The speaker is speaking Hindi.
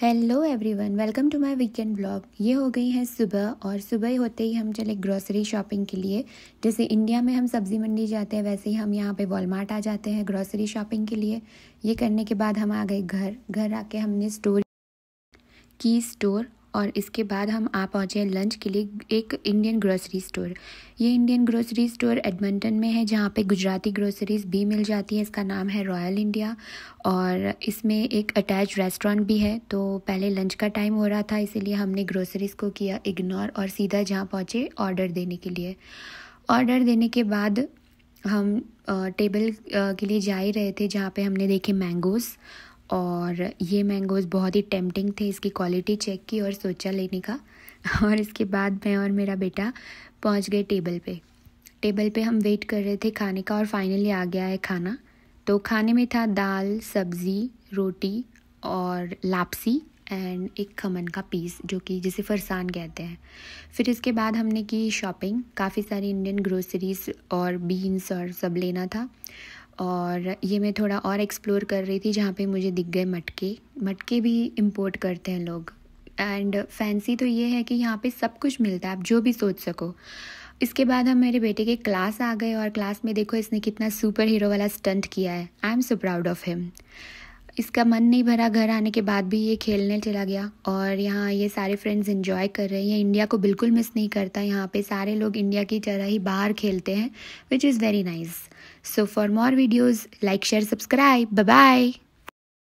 Hello everyone welcome to my weekend blog ये हो गई है सुबह और सुबह ही होते ही हम चले ग्रॉसरी शॉपिंग के लिए जैसे इंडिया में हम सब्ज़ी मंडी जाते हैं वैसे ही हम यहाँ पे वॉलमार्ट आ जाते हैं ग्रॉसरी शॉपिंग के लिए ये करने के बाद हम आ गए घर घर आके हमने स्टोर की स्टोर और इसके बाद हम आ पहुँचे लंच के लिए एक इंडियन ग्रोसरी स्टोर ये इंडियन ग्रोसरी स्टोर एडमंटन में है जहाँ पे गुजराती ग्रोसरीज़ भी मिल जाती है इसका नाम है रॉयल इंडिया और इसमें एक अटैच रेस्टोरेंट भी है तो पहले लंच का टाइम हो रहा था इसीलिए हमने ग्रोसरीज़ को किया इग्नोर और सीधा जहाँ पहुँचे ऑर्डर देने के लिए ऑर्डर देने के बाद हम टेबल के लिए जा ही रहे थे जहाँ पे हमने देखे मैंगोज़ और ये मैंगोज़ बहुत ही टेम्पटिंग थे इसकी क्वालिटी चेक की और सोचा लेने का और इसके बाद मैं और मेरा बेटा पहुंच गए टेबल पे टेबल पे हम वेट कर रहे थे खाने का और फाइनली आ गया है खाना तो खाने में था दाल सब्ज़ी रोटी और लापसी एंड एक खमन का पीस जो कि जिसे फरसान कहते हैं फिर इसके बाद हमने की शॉपिंग काफ़ी सारी इंडियन ग्रोसरीज और बीन्स और सब लेना था और ये मैं थोड़ा और एक्सप्लोर कर रही थी जहाँ पे मुझे दिख गए मटके मटके भी इम्पोर्ट करते हैं लोग एंड फैंसी तो ये है कि यहाँ पे सब कुछ मिलता है आप जो भी सोच सको इसके बाद हम मेरे बेटे के क्लास आ गए और क्लास में देखो इसने कितना सुपर हीरो वाला स्टंट किया है I am so proud of him इसका मन नहीं भरा घर आने के बाद भी ये खेलने चला गया और यहाँ ये सारे फ्रेंड्स इन्जॉय कर रहे हैं ये इंडिया को बिल्कुल मिस नहीं करता यहाँ पे सारे लोग इंडिया की तरह ही बाहर खेलते हैं which is very nice So for more videos, like, share, subscribe. Bye bye.